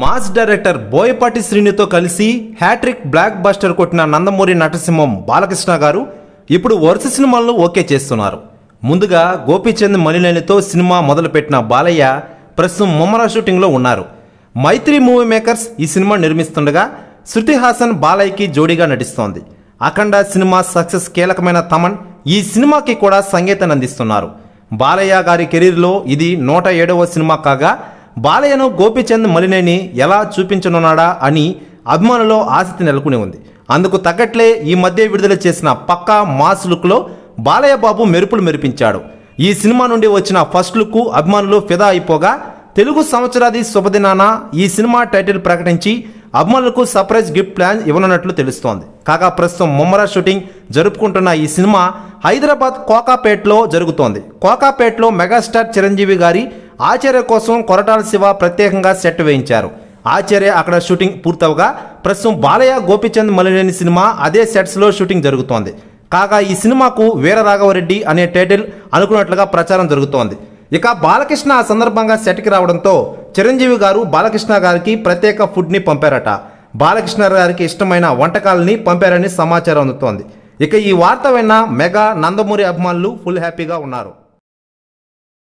mass director Boyapati శ్రీనితో కలిసి hat trick block buster కొట్టిన నందమూరి నటసింహం బాలకృష్ణ గారు ఇప్పుడు వరుస సినిమాలను ఓకే చేస్తున్నారు ముందుగా గోపీచంద్ మలినేనితో సినిమా మొదలుపెట్టిన బాలయ్య ప్రస్తుతం ముమ్మరా షూటింగ్లో ఉన్నారు మైత్రి మూవీ మేకర్స్ ఈ సినిమా నిర్మిస్తుండగా శృతి హాసన్ బాలయ్యకి జోడీగా నటిస్తోంది అఖండ సినిమా సక్సెస్ కీలకమైన తమన్ ఈ సినిమాకి కూడా సంగీతాన్ని అందిస్తున్నారు బాలయ్య గారి కెరీర్లో ఇది నూట ఏడవ సినిమా కాగా బాలయ్యను గోపీచంద్ మలినేని ఎలా చూపించనున్నాడా అని అభిమానుల్లో ఆసక్తి నెలకొని ఉంది అందుకు తగ్గట్లే ఈ మధ్య విడుదల చేసిన పక్కా మాస్ లుక్లో బాలయ్య బాబు మెరుపులు మెరిపించాడు ఈ సినిమా నుండి వచ్చిన ఫస్ట్ లుక్ అభిమానులు ఫిదా అయిపోగా తెలుగు సంవత్సరాది శుభదినాన ఈ సినిమా టైటిల్ ప్రకటించి అభిమానులకు సర్ప్రైజ్ గిఫ్ట్ ప్లాన్ ఇవ్వనున్నట్లు తెలుస్తోంది కాగా ప్రస్తుతం ముమ్మరా షూటింగ్ జరుపుకుంటున్న ఈ సినిమా హైదరాబాద్ కోకాపేట్లో జరుగుతోంది కోకాపేట్లో మెగాస్టార్ చిరంజీవి గారి ఆచార్య కోసం కొరటాల శివ ప్రత్యేకంగా సెట్ వేయించారు ఆచార్య అక్కడ షూటింగ్ పూర్తవగా ప్రస్తుతం బాలయ్య గోపిచంద్ మలినేని సినిమా అదే సెట్స్లో షూటింగ్ జరుగుతోంది కాగా ఈ సినిమాకు వీరరాఘవరెడ్డి అనే టైటిల్ అనుకున్నట్లుగా ప్రచారం జరుగుతోంది ఇక బాలకృష్ణ ఆ సందర్భంగా సెట్కి రావడంతో చిరంజీవి గారు బాలకృష్ణ గారికి ప్రత్యేక ఫుడ్ని పంపారట బాలకృష్ణ గారికి ఇష్టమైన వంటకాలని పంపారని సమాచారం అందుతోంది ఇక ఈ వార్త విన్న మెగా నందమూరి అభిమానులు ఫుల్ హ్యాపీగా ఉన్నారు